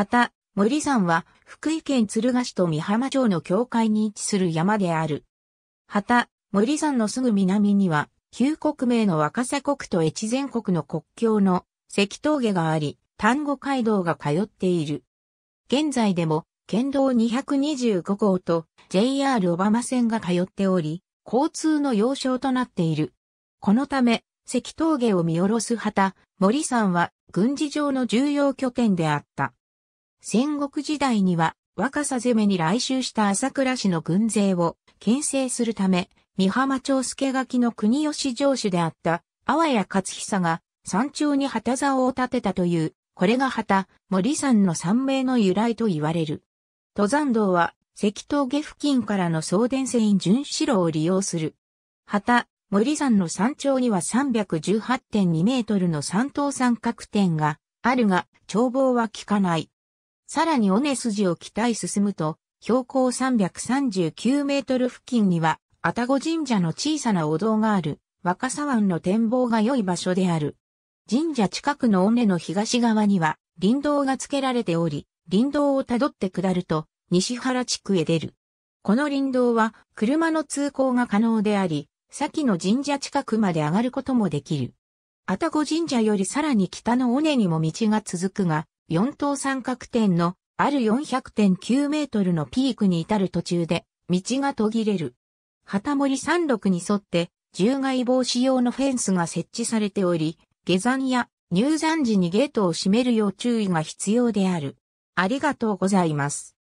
旗、森山は、福井県敦賀市と美浜町の境界に位置する山である。旗、森山のすぐ南には、旧国名の若狭国と越前国の国境の関峠があり、丹後街道が通っている。現在でも、県道225号と JR 小浜線が通っており、交通の要衝となっている。このため、関峠を見下ろす旗、森山は軍事上の重要拠点であった。戦国時代には若狭攻めに来襲した朝倉氏の軍勢を牽制するため、三浜町助垣の国吉城主であった阿波谷勝久が山頂に旗竿を立てたという、これが旗、森山の山名の由来と言われる。登山道は関峠付近からの送電線巡視路を利用する。旗、森山の山頂には318.2メートルの山頭三角点があるが、眺望は効かない。さらに尾根筋を北へ進むと、標高339メートル付近には、愛宕神社の小さなお堂がある、若狭湾の展望が良い場所である。神社近くの尾根の東側には、林道が付けられており、林道をたどって下ると、西原地区へ出る。この林道は、車の通行が可能であり、先の神社近くまで上がることもできる。愛宕神社よりさらに北の尾根にも道が続くが、4等三角点のある400.9メートルのピークに至る途中で道が途切れる。旗森山麓に沿って獣害防止用のフェンスが設置されており、下山や入山時にゲートを閉めるよう注意が必要である。ありがとうございます。